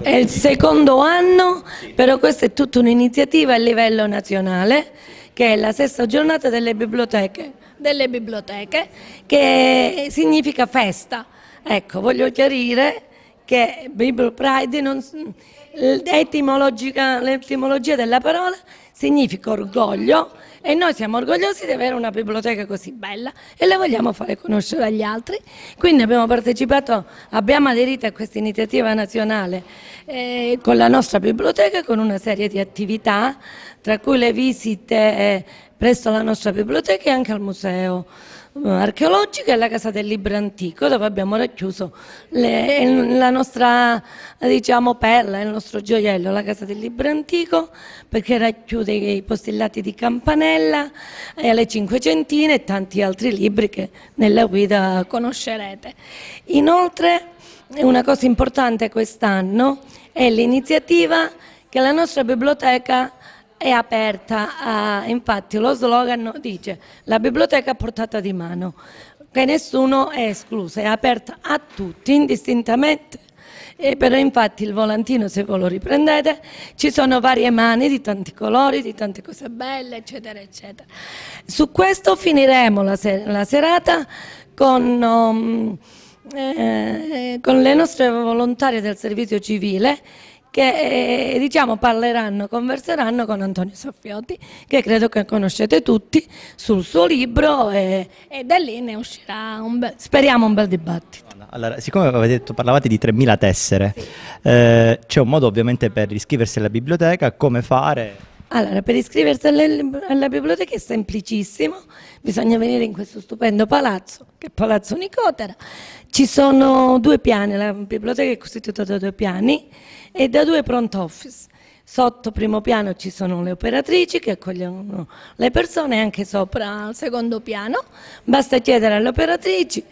È il secondo anno, però questa è tutta un'iniziativa a livello nazionale, che è la sesta giornata delle biblioteche, delle biblioteche che significa festa. Ecco, voglio chiarire che Bible Pride non, l'etimologia della parola significa orgoglio e noi siamo orgogliosi di avere una biblioteca così bella e la vogliamo fare conoscere agli altri. Quindi abbiamo partecipato, abbiamo aderito a questa iniziativa nazionale eh, con la nostra biblioteca, con una serie di attività, tra cui le visite eh, presso la nostra biblioteca e anche al museo archeologica e la Casa del Libro Antico dove abbiamo racchiuso le, la nostra diciamo, perla, il nostro gioiello, la Casa del Libro Antico perché racchiude i postillati di Campanella e le Cinquecentine e tanti altri libri che nella guida conoscerete. Inoltre una cosa importante quest'anno è l'iniziativa che la nostra biblioteca è aperta, a, infatti lo slogan dice la biblioteca a portata di mano, che nessuno è escluso, è aperta a tutti indistintamente e però infatti il volantino se voi lo riprendete ci sono varie mani di tanti colori, di tante cose belle eccetera eccetera. Su questo finiremo la, ser la serata con... Um, eh, eh, con le nostre volontarie del servizio civile che eh, diciamo, parleranno, converseranno con Antonio Soffiotti, che credo che conoscete tutti, sul suo libro e, e da lì ne uscirà, un bel, speriamo, un bel dibattito. Allora, siccome detto, parlavate di 3.000 tessere, sì. eh, c'è un modo ovviamente per iscriversi alla biblioteca, come fare? Allora, per iscriversi alla, biblioteca è semplicissimo, bisogna venire in questo stupendo palazzo, che è Palazzo Nicotera. Ci sono due piani, la biblioteca è costituita da due piani e da due front office. Sotto primo piano ci sono le operatrici che accogliono le persone, anche sopra al secondo piano. Basta chiedere alle operatrici,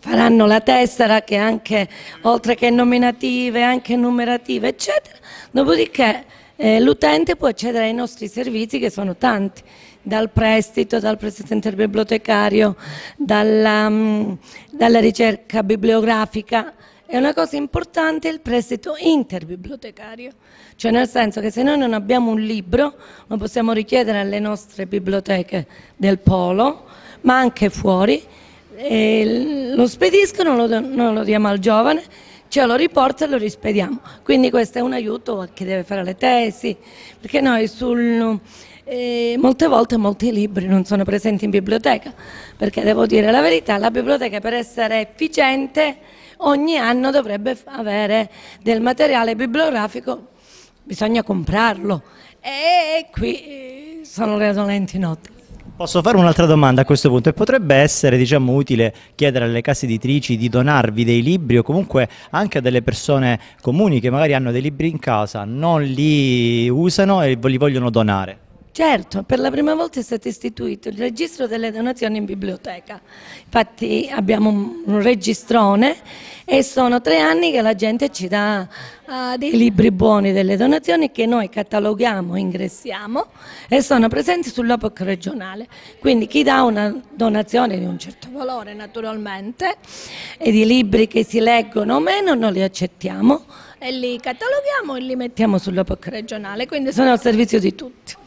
faranno la tessera che anche, oltre che nominative, anche numerative, eccetera. Dopodiché eh, l'utente può accedere ai nostri servizi che sono tanti, dal prestito, dal prestito interbibliotecario, dalla, mm, dalla ricerca bibliografica, e una cosa importante è il prestito interbibliotecario, cioè nel senso che se noi non abbiamo un libro lo possiamo richiedere alle nostre biblioteche del polo, ma anche fuori, lo spediscono, lo, lo diamo al giovane ce lo riporta e lo rispediamo. Quindi questo è un aiuto a chi deve fare le tesi, perché noi sul, eh, molte volte molti libri non sono presenti in biblioteca, perché devo dire la verità, la biblioteca per essere efficiente ogni anno dovrebbe avere del materiale bibliografico, bisogna comprarlo e qui eh, sono le dolenti note. Posso fare un'altra domanda a questo punto e potrebbe essere diciamo, utile chiedere alle case editrici di donarvi dei libri o comunque anche a delle persone comuni che magari hanno dei libri in casa, non li usano e li vogliono donare. Certo, per la prima volta è stato istituito il registro delle donazioni in biblioteca. Infatti abbiamo un registrone e sono tre anni che la gente ci dà ah, dei libri buoni delle donazioni che noi cataloghiamo, ingressiamo e sono presenti sull'opoc regionale. Quindi chi dà una donazione di un certo valore naturalmente e di libri che si leggono o meno non li accettiamo e li cataloghiamo e li mettiamo sull'opoc regionale. Quindi sono al servizio di tutti.